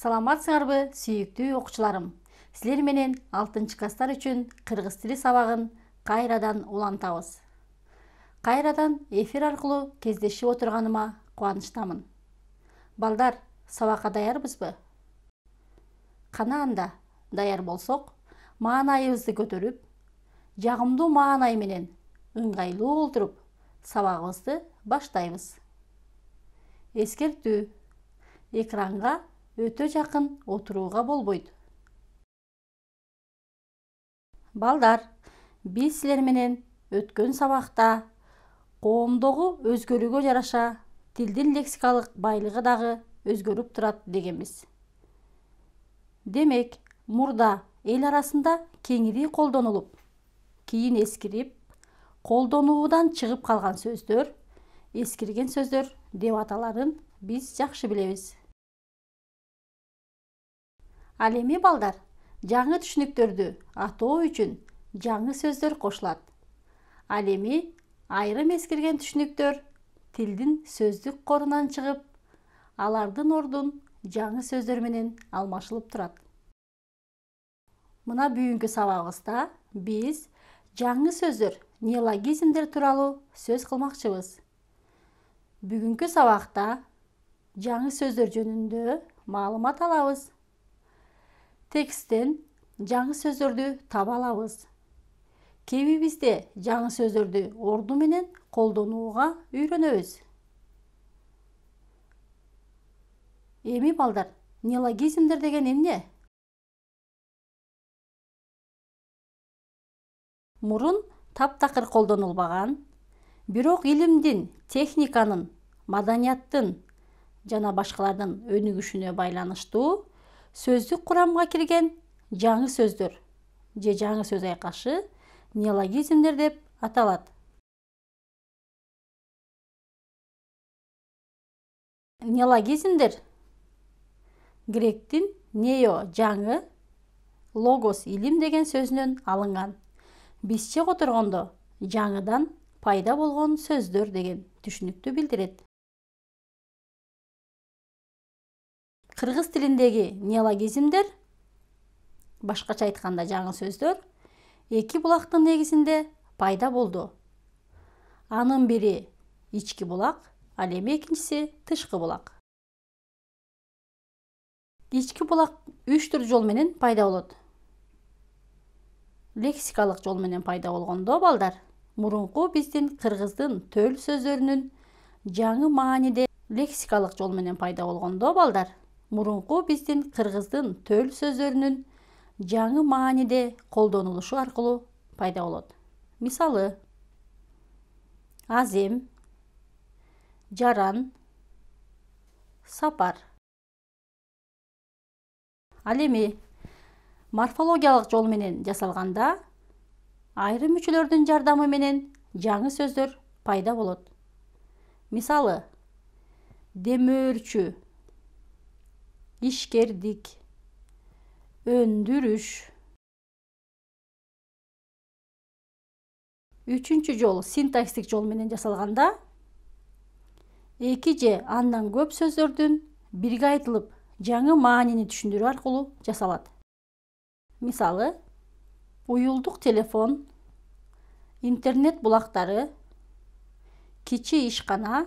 саламатсыңар бы сүйіктүү окуучуларым силер менен 6 класстар үчүн кыргыз тили сабагын кайрадан улантабыз кайрадан эфир аркылуу кездешип отурганыма кубанычтамын балдар сабакка даярбызбы кана анда даяр болсок маанайыбызды көтөрүп жагымдуу маанай менен ыңгайлуу олтуруп сабагыбызды баштайбыз эскертүү экранга өтө жакын отурууга болбойт балдар биз силер менен өткөн сабакта коомдогу өзгөрүүгө жараша тилдин лексикалык байлыгы дагы өзгөрүп турат дегенбиз демек мурда эл арасында кеңири колдонулуп кийин эскирип колдонуудан чыгып калган сөздөр эскирген сөздөр деп аталарын биз жакшы билебиз ал эми балдар жаңы түшүнүктөрдү атоо үчүн жаңы сөздөр кошулат ал эми айрым эскирген түшүнүктөр тилдин сөздүк корунан чыгып алардын ордун жаңы сөздөр менен алмашылып турат мына бүгүнкү сабагыбызда биз жаңы сөздөр неологизмдер тууралуу сөз кылмакчыбыз бүгүнкү сабакта жаңы сөздөр жөнүндө маалымат алабыз тексттен жаңы сөздөрдү таба алабыз кэбибизде жаңы сөздөрдү орду менен колдонууга үйрөнөбүз эми балдар нелогизмдер деген эмне мурун таптакыр колдонулбаган бирок илимдин техниканын маданияттын жана башкалардын өнүгүшүнө байланыштуу сөздүк курамга кирген жаңы сөздөр же жаңы сөз айкашы неологизмдер деп аталат неологизмдер гректин нео жаңы логос илим деген сөзүнөн алынган бизче которгондо жаңыдан пайда болгон сөздөр деген түшүнүктү билдирет кыргыз тилиндеги неологизмдер башкача айтканда жаңы сөздөр эки булактын негизинде пайда болду анын бири ички булак ал эми экинчиси тышкы булак ички булак үч түрү жол менен пайда болот лексикалык жол менен пайда болгондо балдар мурунку биздин кыргыздын төл сөздөрүнүн жаңы мааниде лексикалык жол менен пайда болгондо балдар мурунку биздин кыргыздын төл сөздөрүнүн жаңы мааниде колдонулушу аркылуу пайда болот мисалы азем жаран сапар ал эми морфологиялык жол менен жасалганда айрым мүчөлөрдүн жардамы менен жаңы сөздөр пайда болот мисалы демөөрчү Ишкердик, öndürüş. үчүнчү жол синтакстик жол менен жасалганда эки же андан көп сөздердің бірге айтылып жаңы маанини түшүндүрүү аркылуу жасалат мисалы ұйылдық телефон интернет булактары кичи ишкана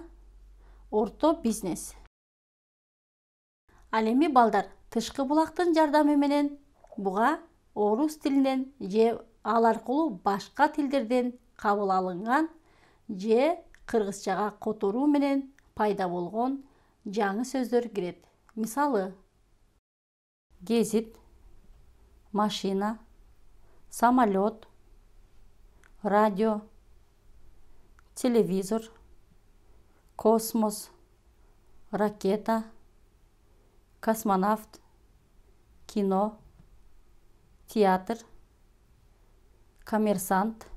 орто бизнес ал эми балдар тышкы булактын жардамы менен буга орус тилинен же ал аркылуу башка тилдерден кабыл алынган же кыргызчага которуу менен пайда болгон жаңы сөздөр кирет мисалы гезит машина самолет радио телевизор космос ракета космонавт кино театр коммерсант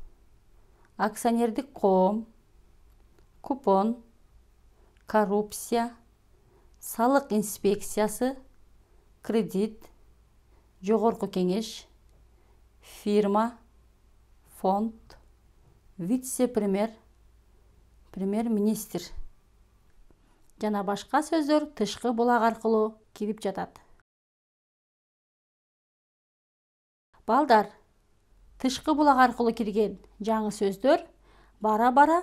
акционерлік қоғам купон коррупция салық инспекциясы кредит жоғырқы кеңеш фирма фонд вице премьер премьер министр жана башка сөздөр тышкы булак аркылуу кирип жатат балдар тышкы булак аркылуу кирген жаңы сөздөр бара бара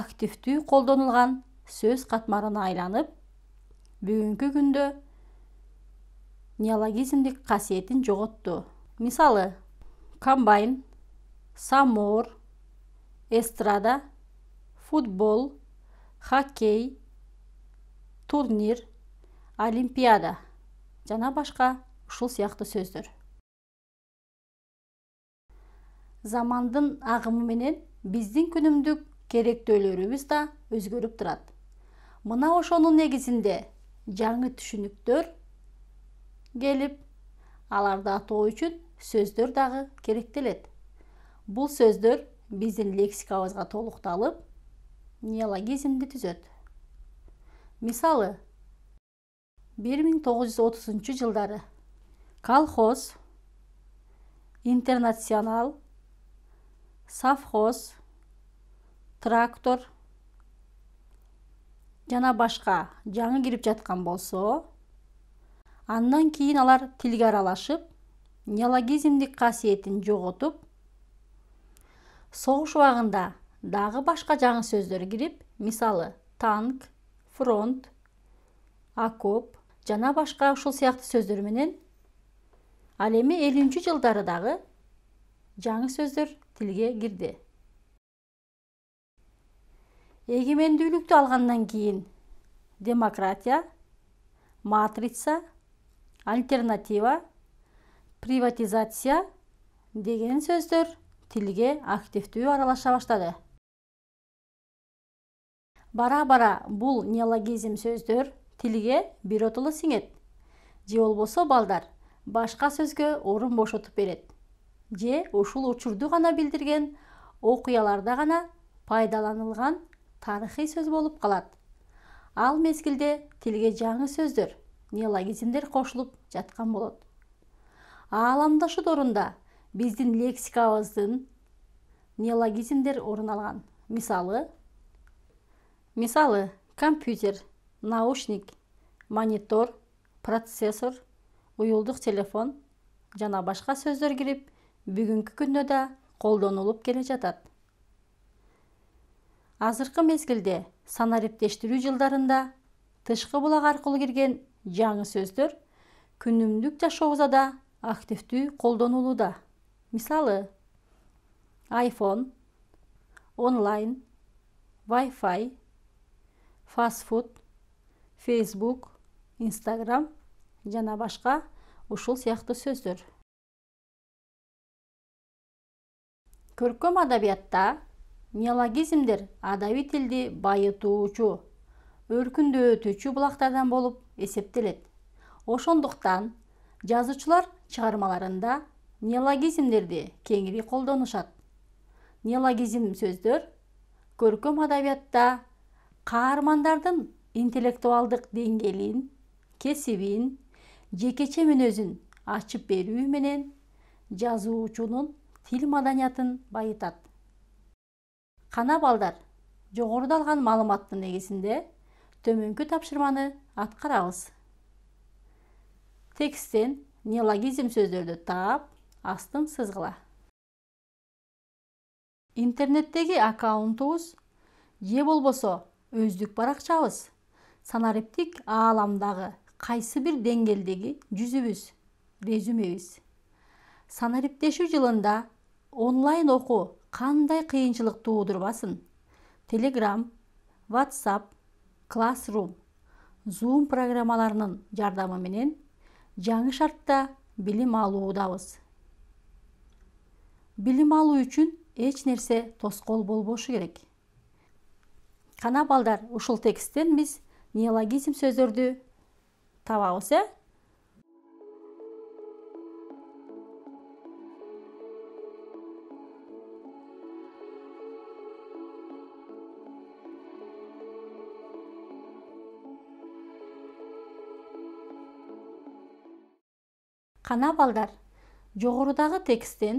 активдүү колдонулган сөз катмарына айланып бүгүнкү күндө неологизмдик касиетин жоготту мисалы комбайн самоор эстрада футбол хоккей турнир олимпиада жана башка ушул сыяктуу сөздөр замандын агымы менен биздин күнүмдүк керектөөлөрүбүз да өзгөрүп турат мына ошонун негизинде жаңы түшүнүктөр келип аларды атоо үчүн сөздөр дагы керектелет бул сөздөр биздин лексикабызга толукталып неологизмди түзөт мисалы бир миң тогуз жүз отузунчу жылдары колхоз интернационал совхоз трактор жана башка жаңы кирип жаткан болсо андан кийин алар тилге аралашып неологизмдик касиетин жоготуп согуш убагында дагы башка жаңы сөздөр кирип мисалы танк фронт окоп жана башка ушул сыяктуу сөздөр менен ал эми элүүнчү жылдары дагы жаңы сөздөр тилге кирди эгемендүүлүктү алгандан кийин демократия матрица альтернатива приватизация деген сөздөр тилге активдүү аралаша баштады бара бара бул неологизм сөздөр Тилге биротоло сиңет же болбосо балдар башка сөзгө орун бошотуп берет же ушул учурду гана билдирген окуяларда гана пайдаланылган тарыхый сөз болуп калат ал мезгилде тилге жаңы сөздөр неологизмдер кошулуп жаткан болот ааламдашуу дорунда биздин лексикабыздын неологизмдер орун алган мисалы мисалы компьютер наушник монитор процессор уюлдук телефон жана башка сөздөр кирип бүгүнкү күндө да колдонулуп келе жатат азыркы мезгилде санариптештирүү жылдарында тышкы булак аркылуу кирген жаңы сөздөр күнүмдүк жашообузда да активдүү колдонулууда мисалы айфон, онлайн wi-fi фастфуд фейсбук инстаграм жана башка ушул сыяктуу сөздөр көркөм адабиятта неологизмдер адабий тилди байытуучу өркүндөтүүчү булактардан болуп эсептелет ошондуктан жазуучулар чыгармаларында неологизмдерди кеңири колдонушат неологизм сөздөр көркөм адабиятта каармандардын интеллектуалдык деңгээлин кесибин жекече мүнөзүн ачып берүү менен жазуучунун тил маданиятын байытат кана балдар жогоруда алган маалыматтын негизинде төмөнкү тапшырманы аткарабыз тексттен неологизм сөздөрдү таап астын сызгыла интернеттеги аккаунтубуз же болбосо өздүк баракчабыз санариптик ааламдагы кайсы бир деңгээлдеги жүзүбүз резюмебиз санариптешүү жылында онлайн окуу кандай кыйынчылык туудурбасын телеграм whatsap классрум зум программаларынын жардамы менен жаңы шартта билим алуудабыз билим алуу үчүн эч нерсе тоскоол болбошу керек кана балдар ушул тексттен биз неологизм сөздерді табабыз э қана балдар жоғарыдағы тексттен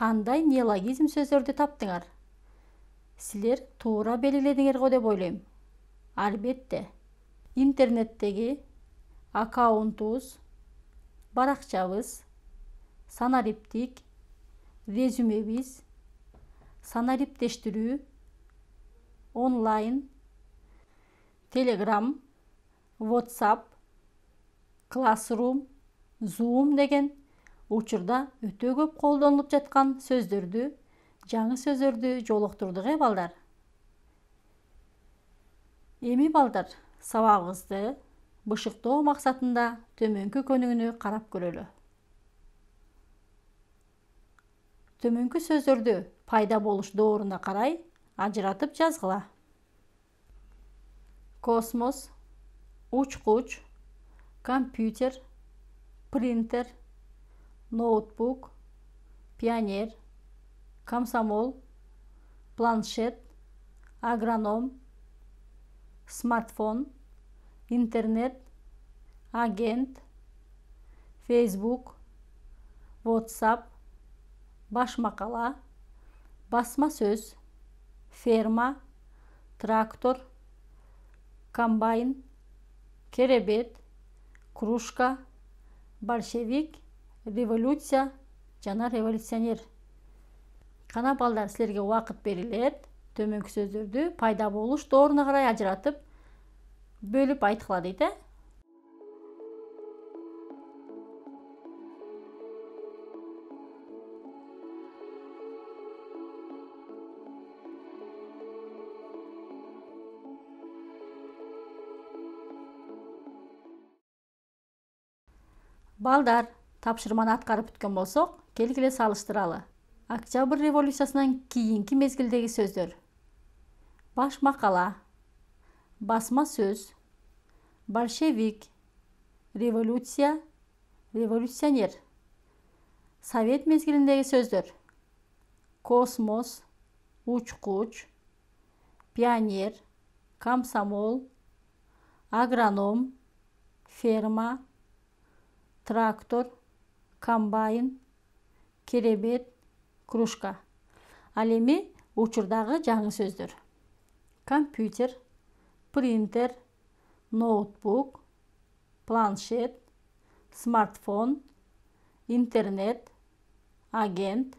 қандай неологизм сөздерді таптыңар сілер тура белгіледіңер ғой деп ойлаймын әлбетте интернеттеги аккаунтубуз баракчабыз санариптик резюмебиз санариптештирүү онлайн телеграм, whatsapp classroom zoom деген учурда өтө көп колдонулуп жаткан сөздөрдү жаңы сөздөрдү жолуктурдук э балдар эми балдар сабагыбызды бышыктоо максатында төмөнкү көнүгүнү карап көрөлү төмөнкү сөздөрдү пайда болуш дооруна карай ажыратып жазгыла космос учкуч компьютер принтер ноутбук пионер комсомол планшет агроном смартфон интернет агент fеcebуoк whоtsap баш макала басма сөз ферма трактор комбайн керебет кружка большевик революция жана революционер кана балдар силерге убакыт берилет төмөнкү сөздерді пайда болуш дооруна карай ажыратып бөлүп айткыла дейт э ә? балдар тапшырманы аткарып бүткөн болсок келгиле салыштыралы октябрь революциясынан кийинки мезгилдеги сөздөр Баш мақала, басма сөз, большевик, революция, революционер. Совет мезгиліндегі сөздер. Космос, учкуч, пионер, комсомол, агроном, ферма, трактор, комбайн, керебет, кружка. Ал эми учурдагы жаңы сөздөр компьютер принтер ноутбук планшет смартфон интернет агент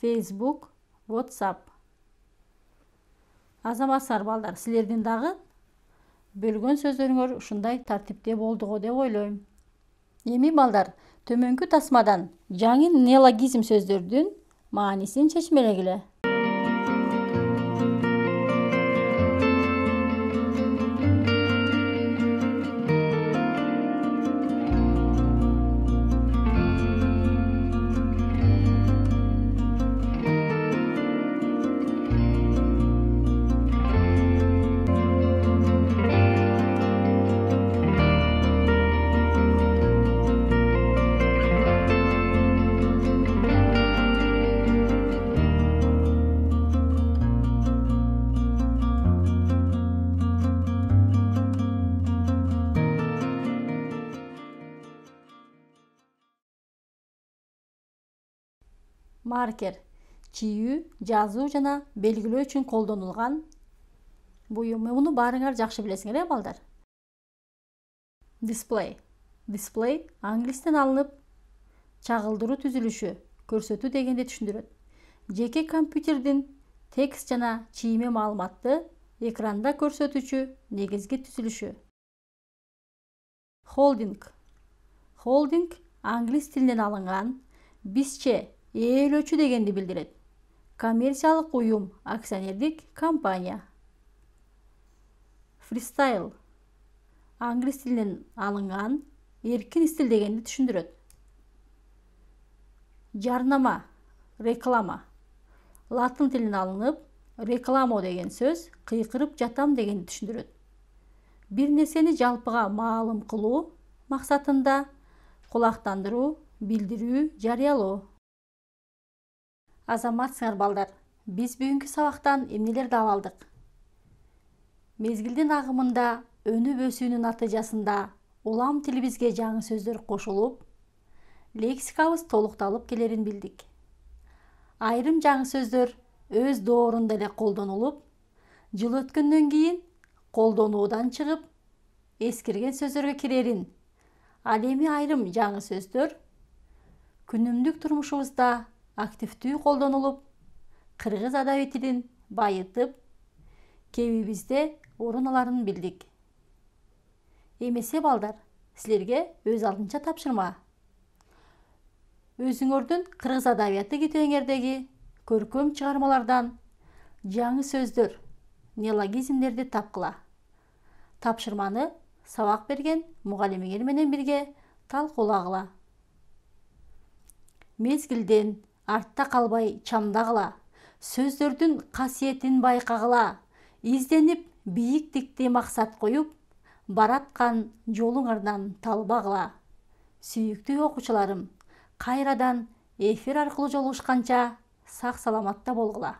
фейсбук ватсап Азамасар балдар силердин дағы бөлген сөздөрүңөр ушундай тартипте болду го деп ойлойм эми балдар төмөнкү тасмадан жаңын нелогизм сөздердің маанисин чешмелегілі. маркер чийүү жазуу жана белгилөө үчүн колдонулган буюм муну баарыңар жакшы билесиңер э балдар дисплей дисплей англистен алынып чагылдыруу түзүлүшү көрсөтүү дегенди түшүндүрөт жеке компьютердин текст жана чийме маалыматты экранда көрсөтүүчү негизги түзүлүшү холдинг холдинг англис тилинен алынган бизче ээлөөчү дегенди билдирет коммерциялык уюм акционердик компания фристайл англис тилинен алынган эркин стиль дегенди түшүндүрөт жарнама реклама латын тилинен алынып рекламо деген сөз кыйкырып жатам дегенди түшүндүрөт бир нерсени жалпыга маалым кылуу максатында кулактандыруу билдирүү жарыялоо азаматсыңар балдар биз бүгүнкү сабақтан эмнелерди ала алдық. мезгилдин агымында өнүп өсүүнүн натыйжасында улам тилибизге жаңы сөздер кошулуп лексикабыз толықталып келерин билдик айрым жаңы сөздер өз доорунда эле колдонулуп жыл өткөндөн кийин колдонуудан чыгып эскирген сөздөргө кирерин ал эми айрым жаңы сөздөр күнүмдүк турмушубузда активдүү колдонулуп кыргыз адаби тилин байытып кебибизде орун аларын билдик эмесе балдар силерге өз алдынча тапшырма өзүңөрдүн кыргыз адабияты китеңердеги көркөм чыгармалардан жаңы сөздөр неологизмдерди тапкыла тапшырманы сабак берген мугалимиңер менен бирге талкуулагыла мезгилден артта қалбай чамдағыла сөздердің қасиетін байқағыла изденіп биіктікте мақсат қойып баратқан ардан талбағыла сүйікті оқушыларым қайрадан эфир арқылы жолығышқанша сақ саламатта болғыла